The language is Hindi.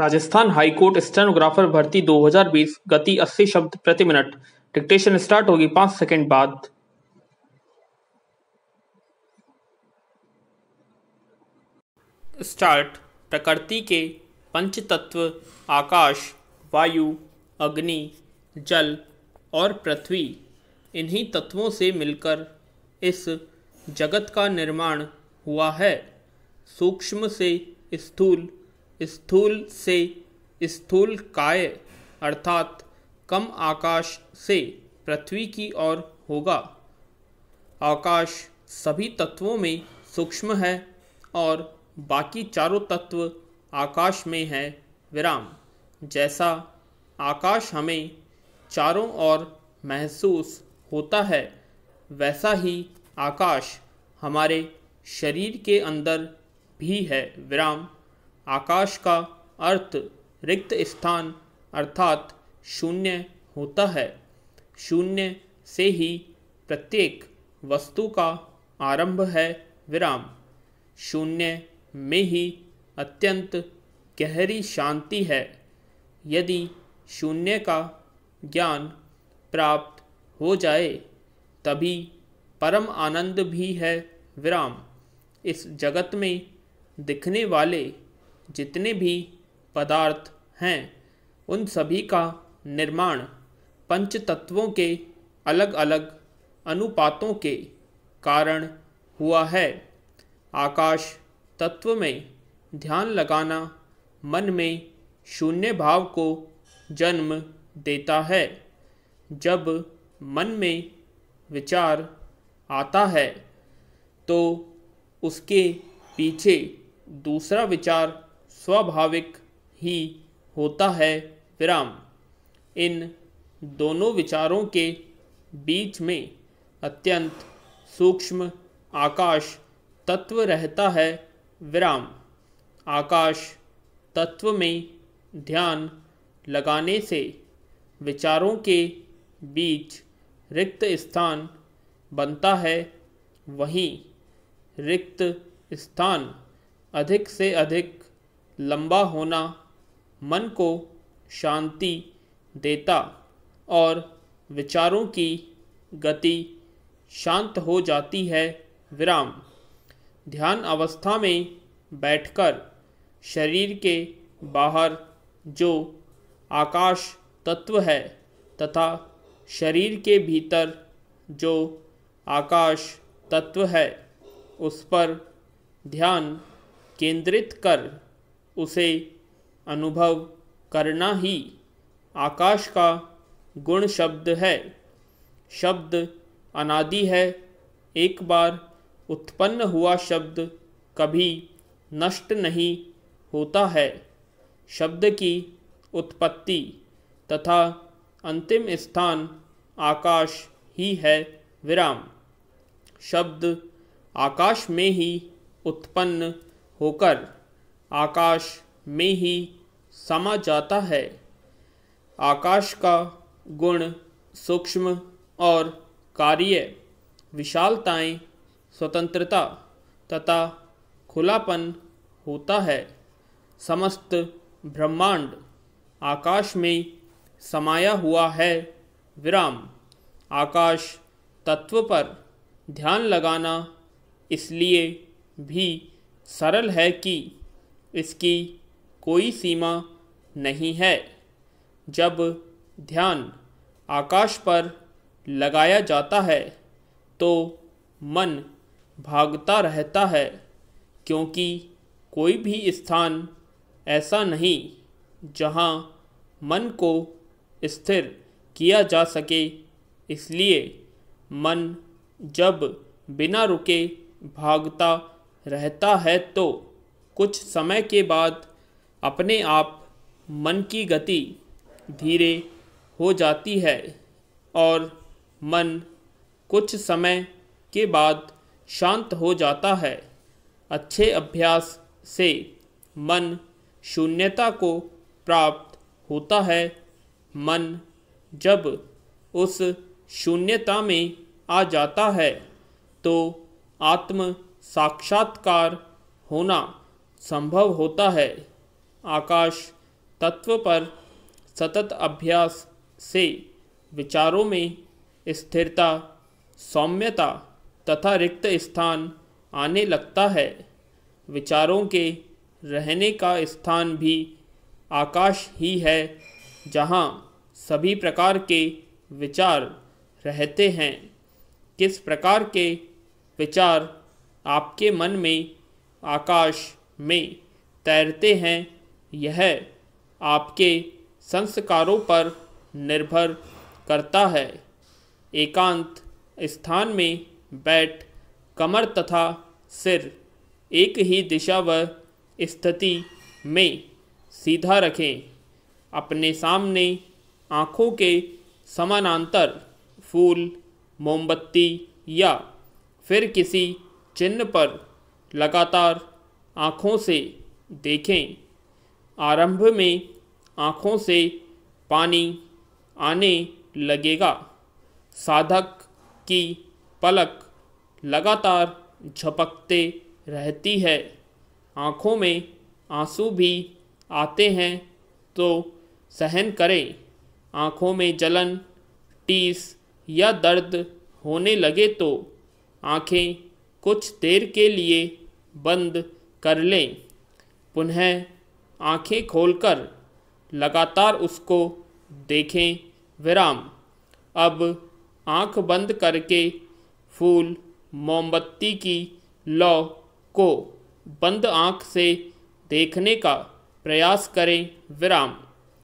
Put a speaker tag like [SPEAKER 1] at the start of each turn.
[SPEAKER 1] राजस्थान हाईकोर्ट स्टेनोग्राफर भर्ती 2020 गति 80 शब्द प्रति मिनट डिक्टेशन स्टार्ट होगी पाँच सेकंड बाद स्टार्ट प्रकृति के पंच तत्व आकाश वायु अग्नि जल और पृथ्वी इन्हीं तत्वों से मिलकर इस जगत का निर्माण हुआ है सूक्ष्म से स्थूल स्थूल से स्थूल काय अर्थात कम आकाश से पृथ्वी की ओर होगा आकाश सभी तत्वों में सूक्ष्म है और बाकी चारों तत्व आकाश में है विराम जैसा आकाश हमें चारों ओर महसूस होता है वैसा ही आकाश हमारे शरीर के अंदर भी है विराम आकाश का अर्थ रिक्त स्थान अर्थात शून्य होता है शून्य से ही प्रत्येक वस्तु का आरंभ है विराम शून्य में ही अत्यंत गहरी शांति है यदि शून्य का ज्ञान प्राप्त हो जाए तभी परम आनंद भी है विराम इस जगत में दिखने वाले जितने भी पदार्थ हैं उन सभी का निर्माण पंच तत्वों के अलग अलग अनुपातों के कारण हुआ है आकाश तत्व में ध्यान लगाना मन में शून्य भाव को जन्म देता है जब मन में विचार आता है तो उसके पीछे दूसरा विचार स्वाभाविक ही होता है विराम इन दोनों विचारों के बीच में अत्यंत सूक्ष्म आकाश तत्व रहता है विराम आकाश तत्व में ध्यान लगाने से विचारों के बीच रिक्त स्थान बनता है वहीं रिक्त स्थान अधिक से अधिक लंबा होना मन को शांति देता और विचारों की गति शांत हो जाती है विराम ध्यान अवस्था में बैठकर शरीर के बाहर जो आकाश तत्व है तथा शरीर के भीतर जो आकाश तत्व है उस पर ध्यान केंद्रित कर उसे अनुभव करना ही आकाश का गुण शब्द है शब्द अनादि है एक बार उत्पन्न हुआ शब्द कभी नष्ट नहीं होता है शब्द की उत्पत्ति तथा अंतिम स्थान आकाश ही है विराम शब्द आकाश में ही उत्पन्न होकर आकाश में ही समा जाता है आकाश का गुण सूक्ष्म और कार्य विशालताएं स्वतंत्रता तथा खुलापन होता है समस्त ब्रह्मांड आकाश में समाया हुआ है विराम आकाश तत्व पर ध्यान लगाना इसलिए भी सरल है कि इसकी कोई सीमा नहीं है जब ध्यान आकाश पर लगाया जाता है तो मन भागता रहता है क्योंकि कोई भी स्थान ऐसा नहीं जहाँ मन को स्थिर किया जा सके इसलिए मन जब बिना रुके भागता रहता है तो कुछ समय के बाद अपने आप मन की गति धीरे हो जाती है और मन कुछ समय के बाद शांत हो जाता है अच्छे अभ्यास से मन शून्यता को प्राप्त होता है मन जब उस शून्यता में आ जाता है तो आत्म साक्षात्कार होना संभव होता है आकाश तत्व पर सतत अभ्यास से विचारों में स्थिरता सौम्यता तथा रिक्त स्थान आने लगता है विचारों के रहने का स्थान भी आकाश ही है जहाँ सभी प्रकार के विचार रहते हैं किस प्रकार के विचार आपके मन में आकाश में तैरते हैं यह आपके संस्कारों पर निर्भर करता है एकांत स्थान में बैठ कमर तथा सिर एक ही दिशा व स्थिति में सीधा रखें अपने सामने आँखों के समानांतर फूल मोमबत्ती या फिर किसी चिन्ह पर लगातार आँखों से देखें आरंभ में आँखों से पानी आने लगेगा साधक की पलक लगातार झपकते रहती है आँखों में आंसू भी आते हैं तो सहन करें आँखों में जलन टीस या दर्द होने लगे तो आँखें कुछ देर के लिए बंद कर लें पुनः आंखें खोलकर लगातार उसको देखें विराम अब आंख बंद करके फूल मोमबत्ती की लौ को बंद आंख से देखने का प्रयास करें विराम